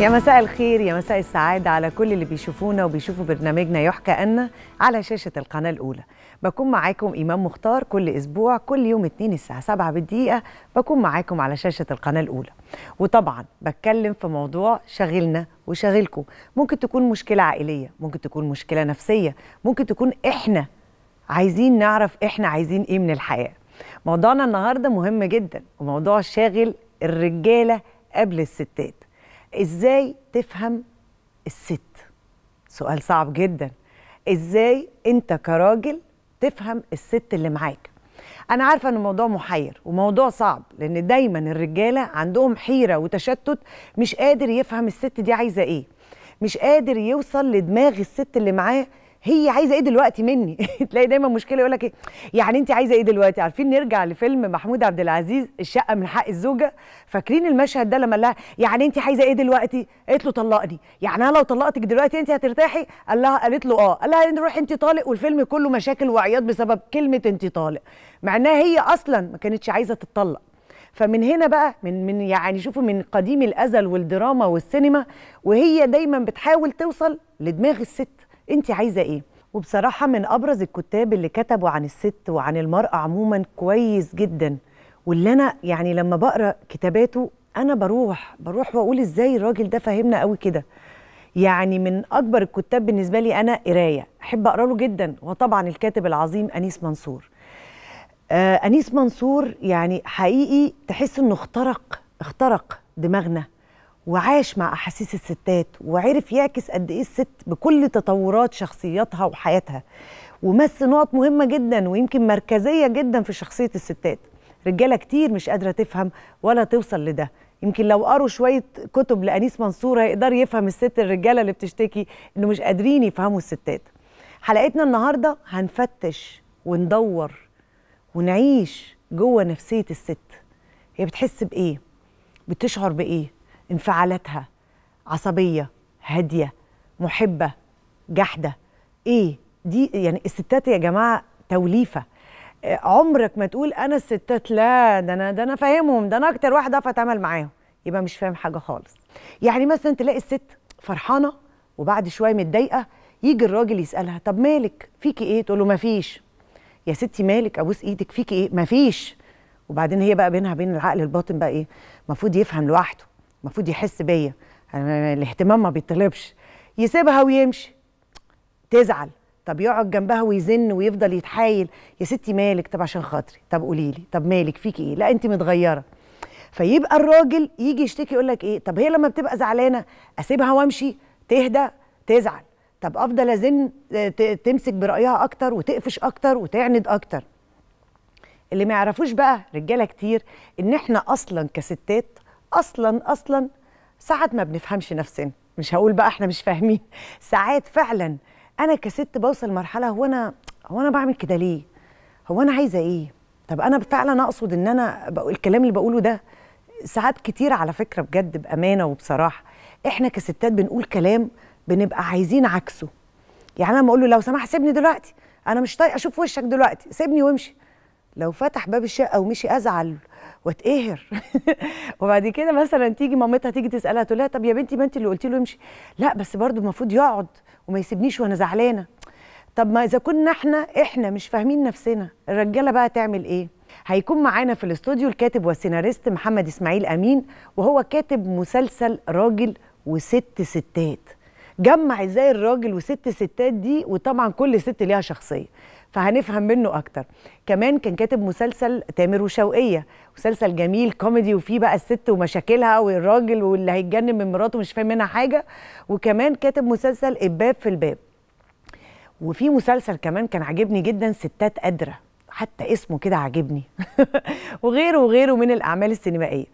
يا مساء الخير يا مساء السعادة على كل اللي بيشوفونا وبيشوفوا برنامجنا يحكى أن على شاشة القناة الأولى بكون معاكم إمام مختار كل أسبوع كل يوم اتنين الساعة سبعة بالدقيقة بكون معاكم على شاشة القناة الأولى وطبعا بتكلم في موضوع شاغلنا وشاغلكم ممكن تكون مشكلة عائلية ممكن تكون مشكلة نفسية ممكن تكون إحنا عايزين نعرف إحنا عايزين إيه من الحياة موضوعنا النهاردة مهم جدا وموضوع شاغل الرجالة قبل الستات ازاي تفهم الست سؤال صعب جدا ازاي انت كراجل تفهم الست اللي معاك انا عارفه ان الموضوع محير وموضوع صعب لان دايما الرجاله عندهم حيره وتشتت مش قادر يفهم الست دي عايزه ايه مش قادر يوصل لدماغ الست اللي معاه هي عايزه ايه دلوقتي مني تلاقي دايما مشكله يقول لك ايه يعني انت عايزه ايه دلوقتي عارفين نرجع لفيلم محمود عبد العزيز الشقه من حق الزوجه فاكرين المشهد ده لما قال لها يعني انت عايزه ايه دلوقتي قالت له طلقني يعني انا لو طلقتك دلوقتي انت هترتاحي قال لها قالت له اه قال لها يعني روحي روح انت طالق والفيلم كله مشاكل وعياط بسبب كلمه انت طالق مع انها هي اصلا ما كانتش عايزه تتطلق فمن هنا بقى من من يعني شوفوا من قديم الازل والدراما والسينما وهي دايما بتحاول توصل لدماغ الست انت عايزه ايه وبصراحه من ابرز الكتاب اللي كتبوا عن الست وعن المراه عموما كويس جدا واللي انا يعني لما بقرا كتاباته انا بروح بروح واقول ازاي الراجل ده فهمنا قوي كده يعني من اكبر الكتاب بالنسبه لي انا قرايه احب اقرا له جدا وطبعا الكاتب العظيم انيس منصور آه انيس منصور يعني حقيقي تحس انه اخترق اخترق دماغنا وعاش مع احاسيس الستات وعرف يعكس قد ايه الست بكل تطورات شخصياتها وحياتها ومس نقط مهمه جدا ويمكن مركزيه جدا في شخصيه الستات رجاله كتير مش قادره تفهم ولا توصل لده يمكن لو قروا شويه كتب لانيس منصور هيقدر يفهم الست الرجاله اللي بتشتكي انه مش قادرين يفهموا الستات حلقتنا النهارده هنفتش وندور ونعيش جوه نفسيه الست هي بتحس بايه بتشعر بايه انفعالاتها عصبية هادية محبة جحدة ايه دي يعني الستات يا جماعة توليفة آه، عمرك ما تقول انا الستات لا ده انا ده انا فاهمهم ده انا اكتر واحده اعرف اتعامل معاهم يبقى مش فاهم حاجه خالص يعني مثلا تلاقي الست فرحانه وبعد شويه متضايقه يجي الراجل يسالها طب مالك فيكي ايه تقول له ما فيش يا ستي مالك ابوس ايدك فيكي ايه ما فيش وبعدين هي بقى بينها بين العقل الباطن بقى ايه المفروض يفهم لوحده المفروض يحس بيا الاهتمام ما بيطلبش يسيبها ويمشي تزعل طب يقعد جنبها ويزن ويفضل يتحايل يا ستي مالك طب عشان خاطري طب قولي لي طب مالك فيك ايه لا انت متغيره فيبقى الراجل يجي يشتكي يقول لك ايه طب هي لما بتبقى زعلانه اسيبها وامشي تهدى تزعل طب افضل ازن تمسك برايها اكتر وتقفش اكتر وتعند اكتر اللي ما يعرفوش بقى رجاله كتير ان احنا اصلا كستات اصلا اصلا ساعات ما بنفهمش نفسنا مش هقول بقى احنا مش فاهمين ساعات فعلا انا كست بوصل مرحله هو انا هو انا بعمل كده ليه هو انا عايزه ايه طب انا فعلا اقصد ان انا بقول الكلام اللي بقوله ده ساعات كتير على فكره بجد بامانه وبصراحه احنا كستات بنقول كلام بنبقى عايزين عكسه يعني انا لما اقول له لو سمحت سيبني دلوقتي انا مش طايقه اشوف وشك دلوقتي سيبني وامشي لو فتح باب الشقه ومشي ازعل واتقهر وبعد كده مثلا تيجي مامتها تيجي تسالها تقول لها طب يا بنتي ما انت اللي قلتي له امشي لا بس برضه المفروض يقعد وما يسيبنيش وانا زعلانه طب ما اذا كنا احنا احنا مش فاهمين نفسنا الرجاله بقى تعمل ايه هيكون معانا في الاستوديو الكاتب والسيناريست محمد اسماعيل امين وهو كاتب مسلسل راجل وست ستات جمع ازاي الراجل وست ستات دي وطبعا كل ست ليها شخصيه فهنفهم منه اكتر كمان كان كاتب مسلسل تامر وشوقيه مسلسل جميل كوميدي وفيه بقى الست ومشاكلها والراجل واللي هيتجنن من مراته مش فاهم منها حاجه وكمان كاتب مسلسل الباب في الباب وفي مسلسل كمان كان عاجبني جدا ستات قادره حتى اسمه كده عاجبني وغيره وغيره من الاعمال السينمائيه